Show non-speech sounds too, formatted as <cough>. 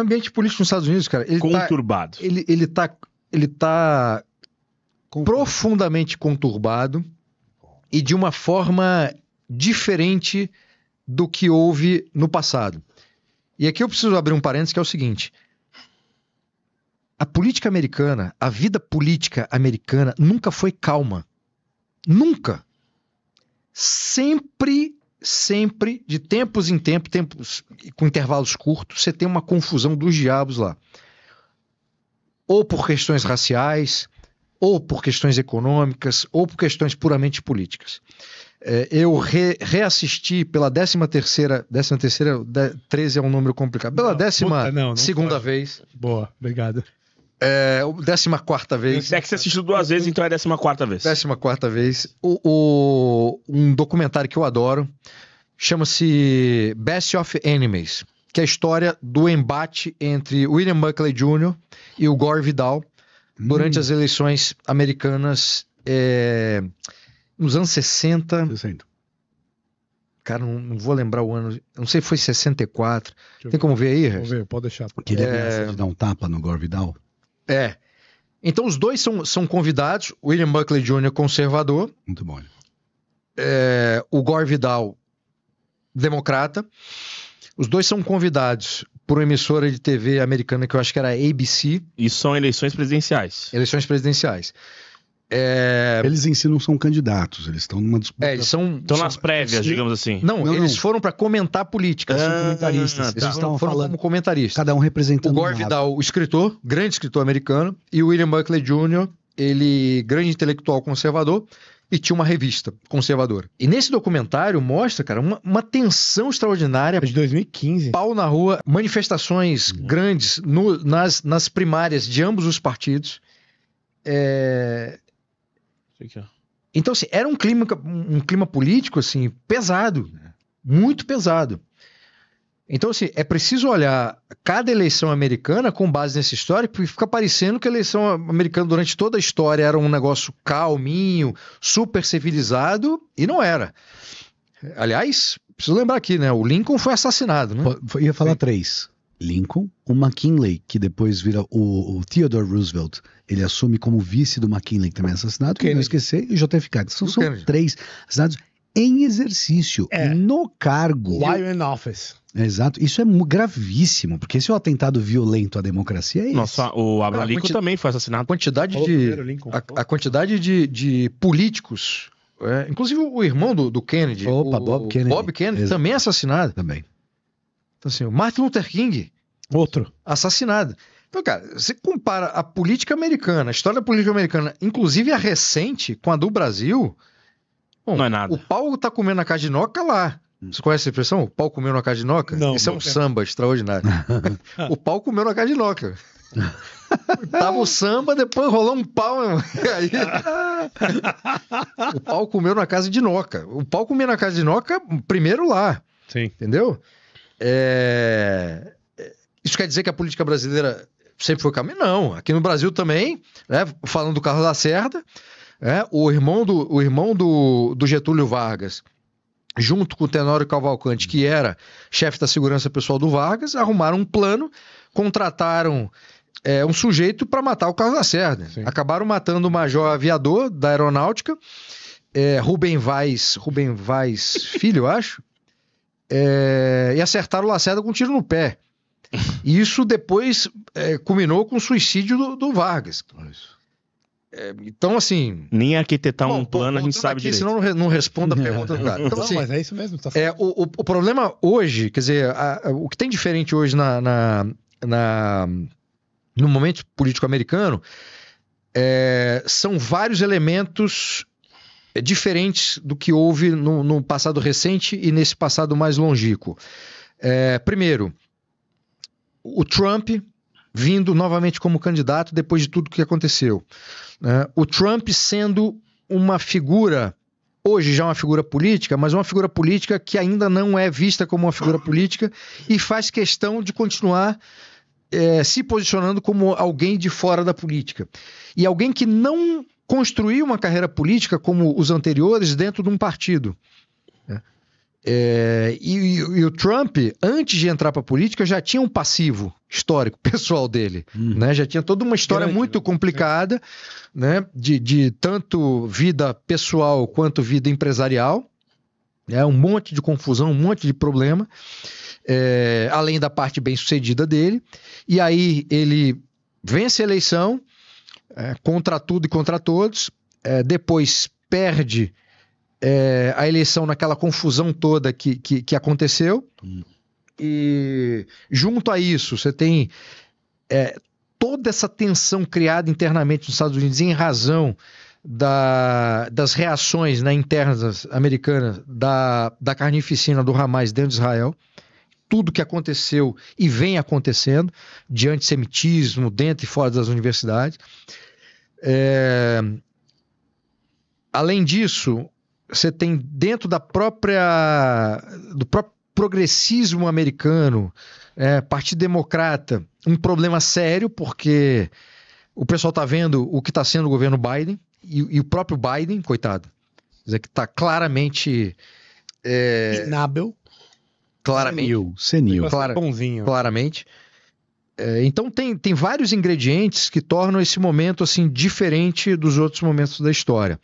ambiente político nos Estados Unidos, cara, ele tá- conturbado. Tá, ele, ele tá, ele tá conturbado. profundamente conturbado e de uma forma diferente do que houve no passado. E aqui eu preciso abrir um parênteses que é o seguinte: a política americana, a vida política americana nunca foi calma. Nunca. Sempre sempre, de tempos em tempos com intervalos curtos, você tem uma confusão dos diabos lá. Ou por questões raciais, ou por questões econômicas, ou por questões puramente políticas. É, eu re, reassisti pela 13 terceira, 13 terceira, 13 é um número complicado, pela 12 segunda vez. Boa, obrigado. É, décima quarta vez. É que você assistiu duas vezes, então é décima quarta vez. Décima quarta vez. O, o um documentário que eu adoro chama-se Best of Enemies, que é a história do embate entre William Buckley Jr. e o Gore Vidal durante hum. as eleições americanas é, nos anos 60. 60. Cara, não, não, vou lembrar o ano. Não sei se foi 64. Deixa Tem como ver aí, Vamos ver, pode deixar. Que ele é... de dar um tapa no Gore Vidal. É. Então os dois são, são convidados, William Buckley Jr. conservador. Muito bom. É, o Gore Vidal, democrata. Os dois são convidados por uma emissora de TV americana que eu acho que era ABC. E são eleições presidenciais. Eleições presidenciais. É... Eles ensinam são candidatos, eles estão numa disputa. É, eles são. Estão nas prévias, digamos assim. Não, não eles não. foram para comentar política. Eles ah, são comentaristas. Tá. Eles estavam foram falando, como comentaristas. Cada um representando. O Gore um Vidal, o escritor, grande escritor americano, e o William Buckley Jr., ele, grande intelectual conservador, e tinha uma revista conservadora. E nesse documentário mostra, cara, uma, uma tensão extraordinária. É de 2015. Pau na rua, manifestações uhum. grandes no, nas, nas primárias de ambos os partidos. É, então, assim, era um clima, um clima político, assim, pesado, né? muito pesado. Então, assim, é preciso olhar cada eleição americana com base nessa história, porque fica parecendo que a eleição americana durante toda a história era um negócio calminho, super civilizado, e não era. Aliás, preciso lembrar aqui, né? O Lincoln foi assassinado, né? Eu ia falar três. Lincoln, o McKinley, que depois vira o, o, Theodore Roosevelt, ele assume como vice do McKinley, que também é assassinado, que não esquecer, e o JFK. São, são três assassinados em exercício, é. no cargo. While in office. Exato, isso é gravíssimo, porque esse é um atentado violento à democracia. É esse. Nossa, o Abraham Lincoln quanti... também foi assassinado. Quantidade de, a, a, quantidade de, de políticos, é, inclusive o irmão do, do Kennedy, Opa, o, Bob Kennedy, Bob Kennedy Exato. também é assassinado. Também. Então, assim, o Martin Luther King. Outro. Assassinado. Então, cara, você compara a política americana, a história da política americana, inclusive a recente, com a do Brasil. Bom, não é nada. O pau tá comendo a Noca lá. Hum. Você conhece a expressão? O pau comeu na Noca? Não. Isso é um samba extraordinário. <laughs> o pau comeu na Noca. Tava o samba, depois rolou um pau. <laughs> Aí... <laughs> o pau comeu na casa de Noca. O pau comeu na casa de Noca primeiro lá. Sim. Entendeu? É, é... Isso quer dizer que a política brasileira sempre foi o caminho? Não. Aqui no Brasil também, né, falando do Carlos Lacerda, é, o irmão, do, o irmão do, do Getúlio Vargas, junto com o Tenório Cavalcante, que era chefe da segurança pessoal do Vargas, arrumaram um plano, contrataram é, um sujeito para matar o Carlos Lacerda. Sim. Acabaram matando o major aviador da aeronáutica, é, Rubem Vaz, Rubem Vaz filho, acho, é, e acertaram o Lacerda com um tiro no pé. E isso depois é, culminou com o suicídio do, do Vargas. É, então, assim. Nem arquitetar bom, um plano bom, a gente sabe aqui, direito. Senão não, não respondo a <laughs> pergunta do cara. Então, não, assim, mas é isso mesmo. Tá é, o, o, o, problema hoje, quer dizer, a, a, o que tem diferente hoje na, na, na no momento político americano é, são vários elementos é diferentes do que houve no, no passado recente e nesse passado mais longínquo. É, primeiro, o Trump vindo novamente como candidato depois de tudo o que aconteceu. É, o Trump sendo uma figura hoje já uma figura política, mas uma figura política que ainda não é vista como uma figura política e faz questão de continuar é, se posicionando como alguém de fora da política. E alguém que não construir uma carreira política como os anteriores dentro de um partido. Né? É, e, e, o Trump, antes de entrar para a política, já tinha um passivo histórico <laughs> pessoal dele, hum. né? Já tinha toda uma história Grande, muito né? complicada, né? De, de tanto vida pessoal quanto vida empresarial, né? Um monte de confusão, um monte de problema, é, além da parte bem sucedida dele. E aí ele vence a eleição é, contra tudo e contra todos, é, depois perde é, a eleição naquela confusão toda que, que, que aconteceu. Hum. E junto a isso, você tem é, toda essa tensão criada internamente nos Estados Unidos em razão da, das reações né, internas americanas da, da carnificina do Hamas dentro de Israel tudo que aconteceu e vem acontecendo de antissemitismo dentro e fora das universidades. É... Além disso, você tem dentro da própria do próprio progressismo americano, é, Partido Democrata, um problema sério porque o pessoal está vendo o que está sendo o governo Biden e, e, o próprio Biden, coitado, que está claramente é, inábil Claramente. Senil. senil. Clara, bonzinho. Claramente. É, então tem, tem vários ingredientes que tornam esse momento assim diferente dos outros momentos da história.